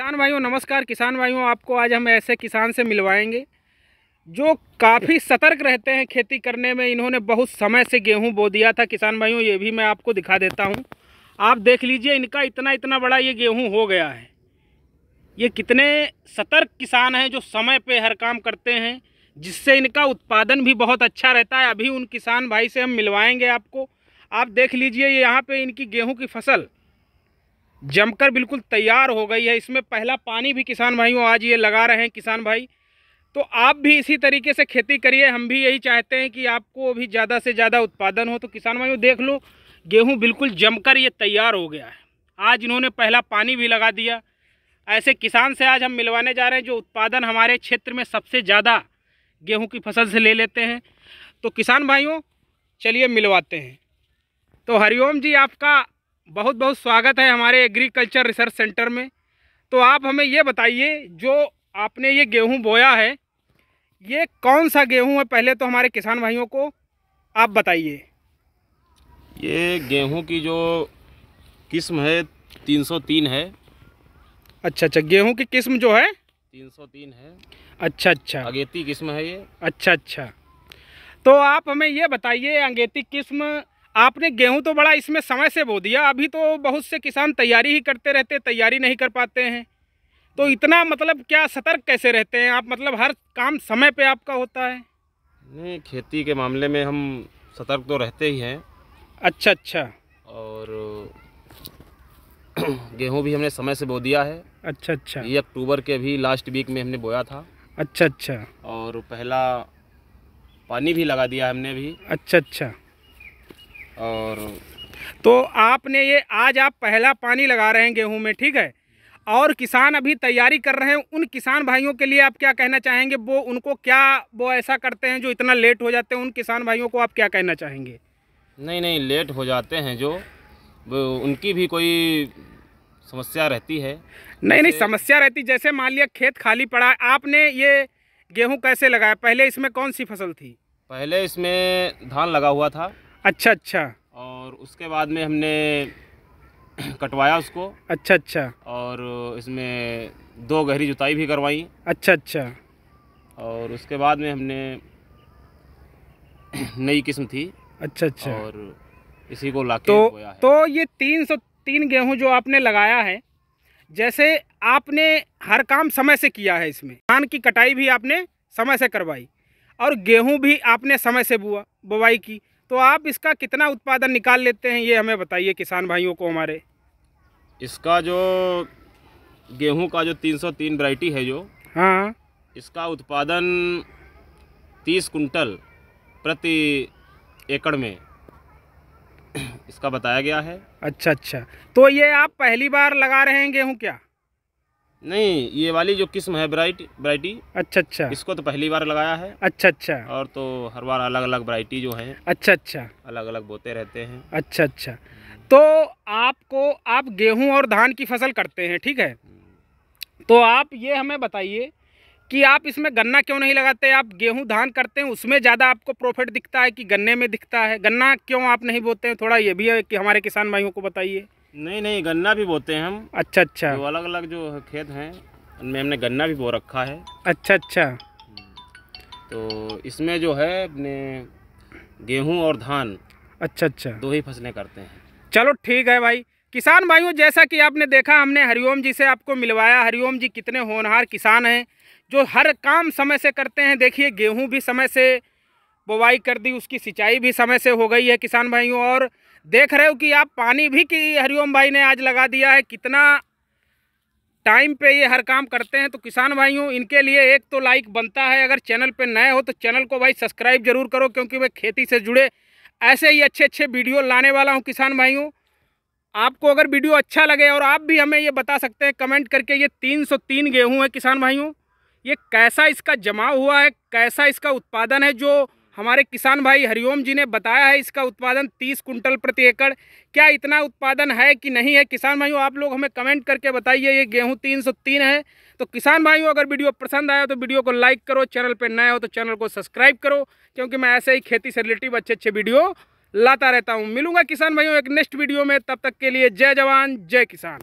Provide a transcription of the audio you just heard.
किसान भाइयों नमस्कार किसान भाइयों आपको आज हम ऐसे किसान से मिलवाएंगे जो काफ़ी सतर्क रहते हैं खेती करने में इन्होंने बहुत समय से गेहूं बो दिया था किसान भाइयों ये भी मैं आपको दिखा देता हूं आप देख लीजिए इनका इतना इतना बड़ा ये गेहूं हो गया है ये कितने सतर्क किसान हैं जो समय पे हर काम करते हैं जिससे इनका उत्पादन भी बहुत अच्छा रहता है अभी उन किसान भाई से हम मिलवाएँगे आपको आप देख लीजिए यहाँ पर इनकी गेहूँ की फसल जमकर बिल्कुल तैयार हो गई है इसमें पहला पानी भी किसान भाइयों आज ये लगा रहे हैं किसान भाई तो आप भी इसी तरीके से खेती करिए हम भी यही चाहते हैं कि आपको भी ज़्यादा से ज़्यादा उत्पादन हो तो किसान भाइयों देख लो गेहूँ बिल्कुल जमकर ये तैयार हो गया है आज इन्होंने पहला पानी भी लगा दिया ऐसे किसान से आज हम मिलवाने जा रहे हैं जो उत्पादन हमारे क्षेत्र में सबसे ज़्यादा गेहूँ की फसल से ले लेते हैं तो किसान भाइयों चलिए मिलवाते हैं तो हरिओम जी आपका बहुत बहुत स्वागत है हमारे एग्रीकल्चर रिसर्च सेंटर में तो आप हमें ये बताइए जो आपने ये गेहूं बोया है ये कौन सा गेहूं है पहले तो हमारे किसान भाइयों को आप बताइए ये गेहूं की जो किस्म है 303 है अच्छा अच्छा गेहूं की किस्म जो है 303 है अच्छा अच्छा अगेती किस्म है ये अच्छा अच्छा तो आप हमें ये बताइए अंगेती किस्म आपने गेहूं तो बड़ा इसमें समय से बो दिया अभी तो बहुत से किसान तैयारी ही करते रहते तैयारी नहीं कर पाते हैं तो इतना मतलब क्या सतर्क कैसे रहते हैं आप मतलब हर काम समय पे आपका होता है नहीं खेती के मामले में हम सतर्क तो रहते ही हैं अच्छा अच्छा और गेहूं भी हमने समय से बो दिया है अच्छा अच्छा ये अक्टूबर के भी लास्ट वीक में हमने बोया था अच्छा अच्छा और पहला पानी भी लगा दिया हमने भी अच्छा अच्छा और तो आपने ये आज आप पहला पानी लगा रहे हैं गेहूं में ठीक है और किसान अभी तैयारी कर रहे हैं उन किसान भाइयों के लिए आप क्या कहना चाहेंगे वो उनको क्या वो ऐसा करते हैं जो इतना लेट हो जाते हैं उन किसान भाइयों को आप क्या कहना चाहेंगे नहीं नहीं लेट हो जाते हैं जो उनकी भी कोई समस्या रहती है नहीं नहीं समस्या रहती जैसे मान लिया खेत खाली पड़ा आपने ये गेहूँ कैसे लगाया पहले इसमें कौन सी फसल थी पहले इसमें धान लगा हुआ था अच्छा अच्छा और उसके बाद में हमने कटवाया उसको अच्छा अच्छा और इसमें दो गहरी जुताई भी करवाई अच्छा अच्छा और उसके बाद में हमने नई किस्म थी अच्छा अच्छा और इसी को लाके तो है। तो ये तीन सौ तीन गेहूँ जो आपने लगाया है जैसे आपने हर काम समय से किया है इसमें धान की कटाई भी आपने समय से करवाई और गेहूँ भी आपने समय से बुआ बुवाई की तो आप इसका कितना उत्पादन निकाल लेते हैं ये हमें बताइए किसान भाइयों को हमारे इसका जो गेहूं का जो 303 वैरायटी है जो हाँ इसका उत्पादन 30 कुंटल प्रति एकड़ में इसका बताया गया है अच्छा अच्छा तो ये आप पहली बार लगा रहे हैं गेहूँ क्या नहीं ये वाली जो किस्म है ब्राइट ब्राइटी अच्छा अच्छा इसको तो पहली बार लगाया है अच्छा अच्छा और तो हर बार अलग अलग ब्राइटी जो है अच्छा अच्छा अलग अलग बोते रहते हैं अच्छा अच्छा तो आपको आप गेहूं और धान की फसल करते हैं ठीक है तो आप ये हमें बताइए कि आप इसमें गन्ना क्यों नहीं लगाते आप गेहूँ धान करते हैं उसमें ज़्यादा आपको प्रॉफिट दिखता है कि गन्ने में दिखता है गन्ना क्यों आप नहीं बोते हैं थोड़ा ये भी है कि हमारे किसान भाइयों को बताइए नहीं नहीं गन्ना भी बोते हैं हम अच्छा अच्छा जो अलग अलग जो खेत हैं उनमें हमने गन्ना भी बो रखा है अच्छा अच्छा तो इसमें जो है अपने गेहूँ और धान अच्छा अच्छा दो ही फसलें करते हैं चलो ठीक है भाई किसान भाइयों जैसा कि आपने देखा हमने हरिओम जी से आपको मिलवाया हरिओम जी कितने होनहार किसान हैं जो हर काम समय से करते हैं देखिए गेहूं भी समय से बुवाई कर दी उसकी सिंचाई भी समय से हो गई है किसान भाइयों और देख रहे हो कि आप पानी भी कि हरिओम भाई ने आज लगा दिया है कितना टाइम पे ये हर काम करते हैं तो किसान भाइयों इनके लिए एक तो लाइक बनता है अगर चैनल पे नए हो तो चैनल को भाई सब्सक्राइब जरूर करो क्योंकि मैं खेती से जुड़े ऐसे ही अच्छे अच्छे वीडियो लाने वाला हूँ किसान भाइयों आपको अगर वीडियो अच्छा लगे और आप भी हमें ये बता सकते हैं कमेंट करके ये 303 गेहूँ है किसान भाइयों ये कैसा इसका जमाव हुआ है कैसा इसका उत्पादन है जो हमारे किसान भाई हरिओम जी ने बताया है इसका उत्पादन 30 कुंटल प्रति एकड़ क्या इतना उत्पादन है कि नहीं है किसान भाइयों आप लोग हमें कमेंट करके बताइए ये गेहूं 303 है तो किसान भाइयों अगर वीडियो पसंद आया तो वीडियो को लाइक करो चैनल पर नया हो तो चैनल को सब्सक्राइब करो क्योंकि मैं ऐसे ही खेती से रिलेटिव अच्छे अच्छे वीडियो लाता रहता हूँ मिलूंगा किसान भाइयों एक नेक्स्ट वीडियो में तब तक के लिए जय जवान जय किसान